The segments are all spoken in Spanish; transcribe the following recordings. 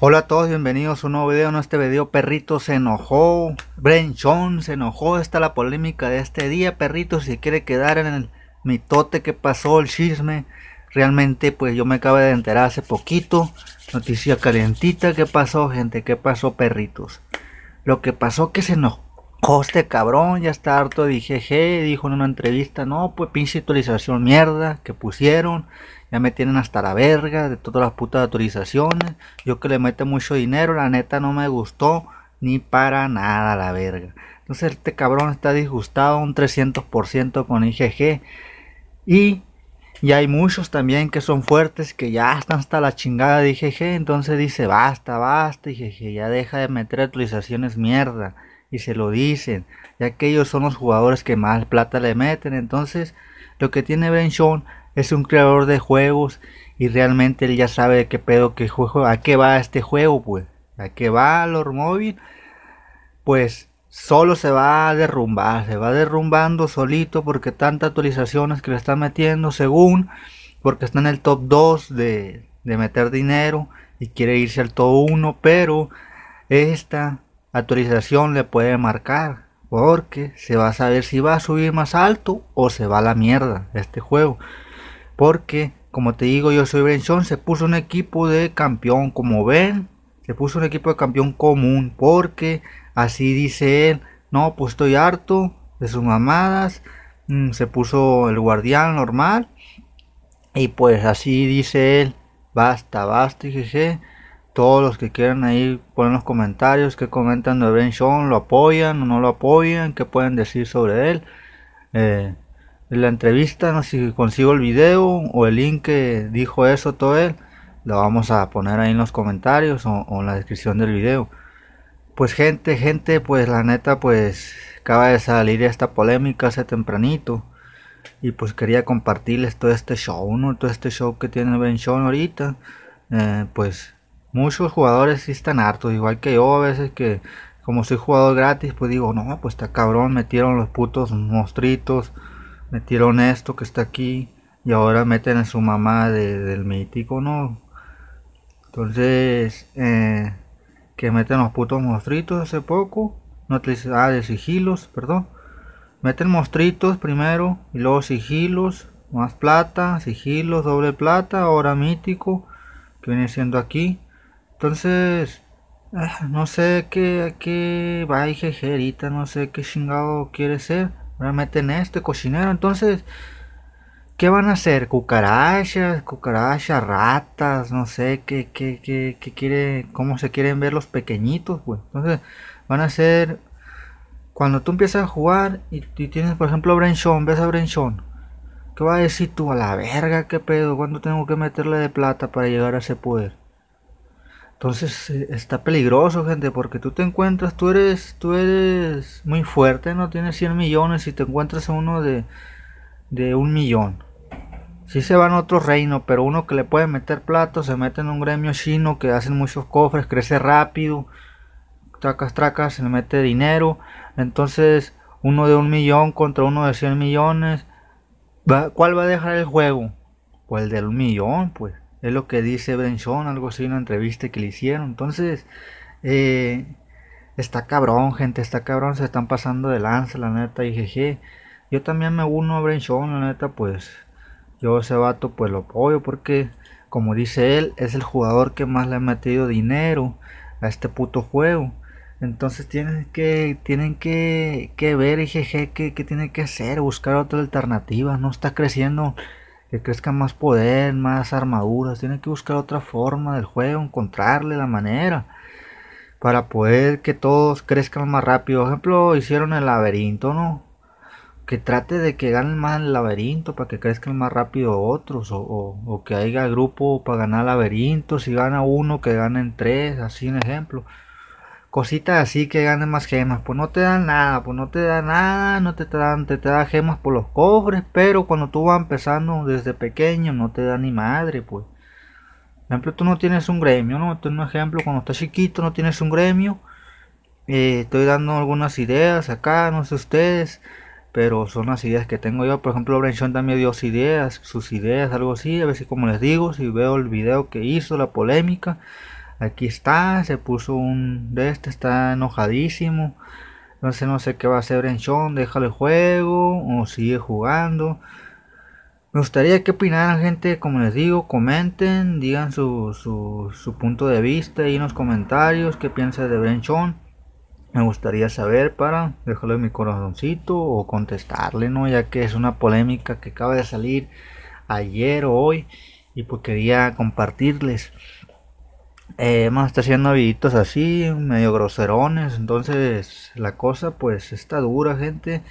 Hola a todos, bienvenidos a un nuevo video. En este video, Perrito se enojó. Brenchon se enojó. está la polémica de este día. Perrito, si quiere quedar en el mitote que pasó, el chisme. Realmente, pues yo me acabo de enterar hace poquito. Noticia calentita. ¿Qué pasó, gente? ¿Qué pasó, perritos? Lo que pasó que se enojó Oh, cabrón ya está harto de IGG, dijo en una entrevista, no, pues pinche actualización mierda que pusieron, ya me tienen hasta la verga de todas las putas autorizaciones, yo que le meto mucho dinero, la neta no me gustó ni para nada la verga. Entonces este cabrón está disgustado un 300% con IGG y y hay muchos también que son fuertes, que ya están hasta la chingada de IGG, entonces dice, basta, basta, IGG, ya deja de meter actualizaciones mierda y se lo dicen, ya que ellos son los jugadores que más plata le meten. Entonces, lo que tiene Ben Sean es un creador de juegos y realmente él ya sabe de qué pedo, que juego, a qué va este juego, pues, a qué va Lord Móvil, pues solo se va a derrumbar, se va derrumbando solito porque tantas actualizaciones que le están metiendo, según, porque está en el top 2 de, de meter dinero y quiere irse al top 1, pero esta Actualización le puede marcar porque se va a saber si va a subir más alto o se va a la mierda este juego. Porque, como te digo, yo soy Benson, se puso un equipo de campeón, como ven, se puso un equipo de campeón común, porque así dice él, no, pues estoy harto de sus mamadas, mm, se puso el guardián normal, y pues así dice él, basta, basta, jeje todos los que quieran ahí ponen los comentarios, que comentan de Ben Sean, lo apoyan o no lo apoyan, qué pueden decir sobre él. Eh, la entrevista, no sé si consigo el video o el link que dijo eso todo él, lo vamos a poner ahí en los comentarios o, en la descripción del video. Pues gente, gente, pues la neta, pues acaba de salir esta polémica hace tempranito. Y pues quería compartirles todo este show, Todo este show que tiene Ben Sean ahorita. Eh, pues muchos jugadores están hartos, igual que yo a veces que como soy jugador gratis, pues digo, no, pues está cabrón, metieron los putos monstruitos, metieron esto que está aquí y ahora meten a su mamá del mítico, ¿no? Entonces, eh, que meten los putos monstruitos hace poco, no utilizan ah, de sigilos, perdón. Meten mostritos primero y luego sigilos, más plata, sigilos, doble plata, ahora mítico, que viene siendo aquí entonces, ah, no sé qué, qué va jejerita, no sé qué chingado quiere ser. Me meten este cocinero. Entonces, ¿qué van a hacer? Cucarachas, cucarachas, ratas, no sé qué, qué, qué, qué quiere, cómo se quieren ver los pequeñitos, pues. Entonces, van a ser. Cuando tú empiezas a jugar y, tienes, por ejemplo, Brenchon, ves a Brenchon. ¿Qué va a decir tú? A la verga, qué pedo, ¿Cuándo tengo que meterle de plata para llegar a ese poder? Entonces eh, está peligroso, gente, porque tú te encuentras, tú eres, tú eres muy fuerte, no tienes 100 millones y te encuentras a uno de, de un millón. Si se van a otro reino, pero uno que le puede meter platos, se mete en un gremio chino que hacen muchos cofres, crece rápido, tracas, tracas, se le mete dinero. Entonces, uno de un millón contra uno de 100 millones, ¿cuál va a dejar el juego? o pues el del millón, pues. Es lo que dice Brenchon algo así, una entrevista que le hicieron. Entonces, eh, está cabrón, gente, está cabrón, se están pasando de lanza, la neta, y jeje. Yo también me uno a Brenchon la neta, pues yo ese vato pues lo apoyo porque, como dice él, es el jugador que más le ha metido dinero a este puto juego. Entonces tienen que, tienen que, ver, IGG, qué que tiene que hacer, buscar otra alternativa No está creciendo que crezca más poder, más armaduras. Tiene que buscar otra forma del juego, encontrarle la manera para poder que todos crezcan más rápido. ejemplo, hicieron el laberinto, ¿no? Que trate de que ganen más el laberinto para que crezcan más rápido otros, o, o que haya grupo para ganar laberinto. Si gana uno, que ganen tres, así un ejemplo cositas así que ganen más gemas. Pues no te dan nada, pues no te dan nada, no te dan, te, dan gemas por los cofres, pero cuando tú vas empezando desde pequeño no te dan ni madre, pues. Por ejemplo, tú no tienes un gremio, ¿no? Esto es un ejemplo, cuando estás chiquito no tienes un gremio. Eh, estoy dando algunas ideas acá, no sé ustedes, pero son las ideas que tengo yo. Por ejemplo, Brenchon también dio ideas, sus ideas, algo así. A ver si como les digo, si veo el video que hizo, la polémica, aquí está, se puso un de este, está enojadísimo. No sé, no sé qué va a hacer Brenchon, déjale el juego o sigue jugando. Me gustaría que opinaran gente, como les digo, comenten, digan su, su, punto de vista y en los comentarios qué piensa de Brenchon. Me gustaría saber para dejarle mi corazoncito o contestarle, ¿no? Ya que es una polémica que acaba de salir ayer o hoy y pues quería compartirles eh, más estar haciendo viditos así, medio groserones. Entonces, la cosa pues está dura, gente.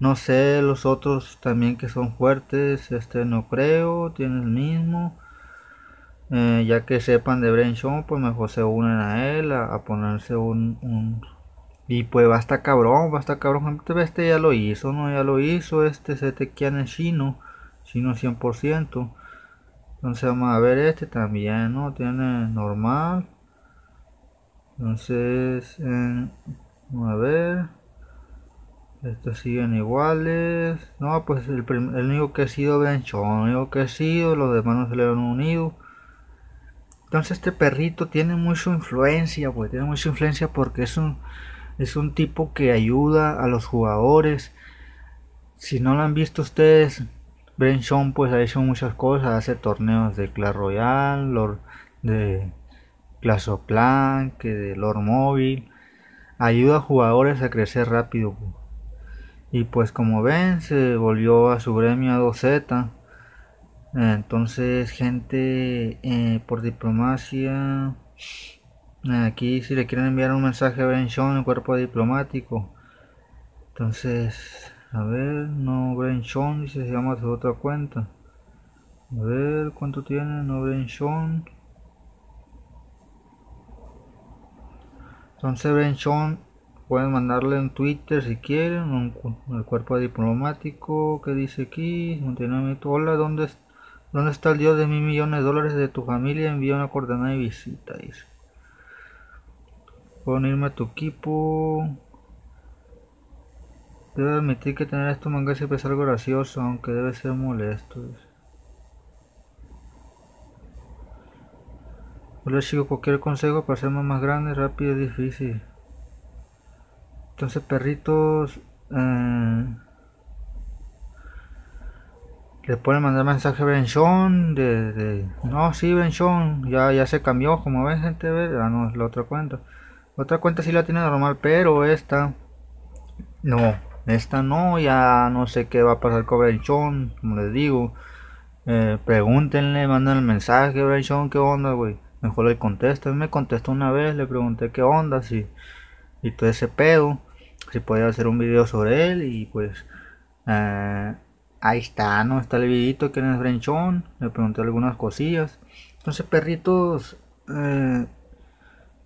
No sé, los otros también que son fuertes, este no creo, tiene el mismo. Eh, ya que sepan de Brain pues mejor se unen a él, a, ponerse un, Y pues estar cabrón, basta cabrón, este ya lo hizo, ¿no? Ya lo hizo, este se te en chino, chino 100%. Entonces vamos a ver este también, ¿no? Tiene normal. Entonces, vamos a ver. Estos siguen iguales. No, pues el, único que ha sido Benchon, el único que ha sido, los demás no se le han unido. Entonces este perrito tiene mucha influencia, pues tiene mucha influencia porque es un, es un tipo que ayuda a los jugadores. Si no lo han visto ustedes, Benson pues ha hecho muchas cosas, hace torneos de Clash Royale, de Clash of Clans, que de Lord Mobile, ayuda a jugadores a crecer rápido. Y pues como ven, se volvió a su gremio 2Z. Entonces, gente, eh, por diplomacia, aquí si le quieren enviar un mensaje a Benson, el cuerpo diplomático. Entonces, a ver, no Brain Sean, dice, se llama su otra cuenta. A ver, ¿cuánto tiene? No Brain Entonces Brain pueden mandarle en Twitter si quieren, un, el cuerpo diplomático que dice aquí, Hola, ¿dónde, ¿dónde está el dios de mil millones de dólares de tu familia? Envía una coordenada y visita, dice. Puedo unirme a tu equipo. Debo admitir que tener estos mangas siempre es algo gracioso, aunque debe ser molesto. Hola chicos, cualquier consejo para ser más grande, rápido y difícil. Entonces perritos... Eh, ¿Les pueden mandar mensaje a Benchon de, no sí Benchon ya ya se cambió como ven gente ve, ah no es la otra cuenta otra cuenta sí la tiene normal pero esta no esta no, ya no sé qué va a pasar con Brenchon, como les digo. Eh, pregúntenle, manden el mensaje, Brenchon, ¿qué onda, güey? Mejor le contesto. me contestó una vez, le pregunté qué onda, si, y todo ese pedo, si podía hacer un video sobre él, y pues. Eh, ahí está, ¿no? Está el videito que es Brenchon, Le pregunté algunas cosillas. Entonces, perritos, eh,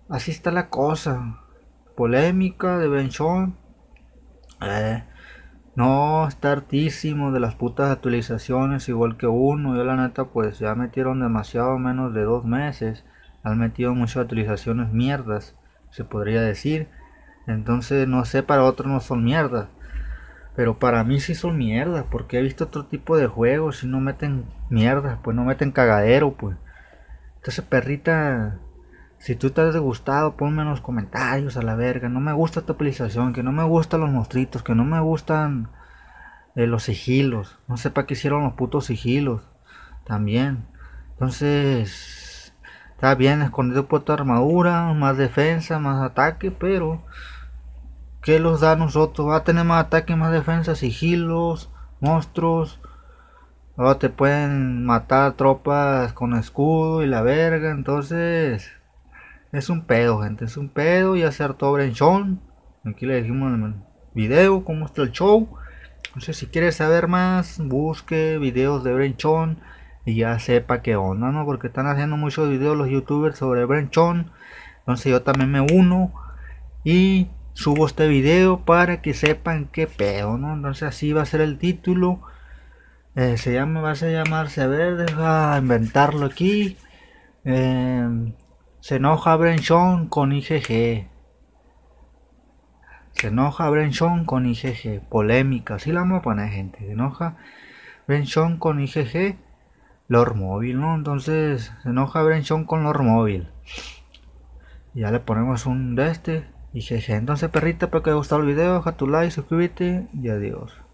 así está la cosa. Polémica de Brenchón. Eh, no, está hartísimo de las putas actualizaciones, igual que uno. Yo la neta, pues ya metieron demasiado menos de dos meses. Han metido muchas actualizaciones mierdas, se podría decir. Entonces, no sé, para otros no son mierdas. Pero para mí sí son mierdas, porque he visto otro tipo de juegos y no meten mierdas, pues no meten cagadero, pues. Entonces, perrita, si tú te has gustado, ponme en los comentarios a la verga. No me gusta esta utilización, que no me gustan los monstruitos, que no me gustan eh, los sigilos. No sé para qué hicieron los putos sigilos. También. Entonces, está bien escondido por tu armadura, más defensa, más ataque, pero ¿qué los da a nosotros? Va a tener más ataque, más defensa, sigilos, monstruos. Ahora te pueden matar tropas con escudo y la verga, entonces... Es un pedo, gente, es un pedo. y acertó todo Brenchon. Aquí le dijimos el video cómo está el show. Entonces, si quieres saber más, busque videos de Brenchon y ya sepa qué onda, ¿no? Porque están haciendo muchos videos los youtubers sobre Brenchon. Entonces, yo también me uno y subo este video para que sepan qué pedo, ¿no? Entonces, así va a ser el título. Eh, se llama, va a llamarse, a ver, deja inventarlo aquí. Eh, se enoja brenchón con IgG. Se enoja Brenchon con IgG. Polémica, así la vamos a poner, gente. Se enoja Brenchon con IgG. móvil, ¿no? Entonces se enoja brenchón con móvil. Ya le ponemos un de este. IgG. Entonces, perrita, espero que haya gustado el video, deja tu like, suscríbete y adiós.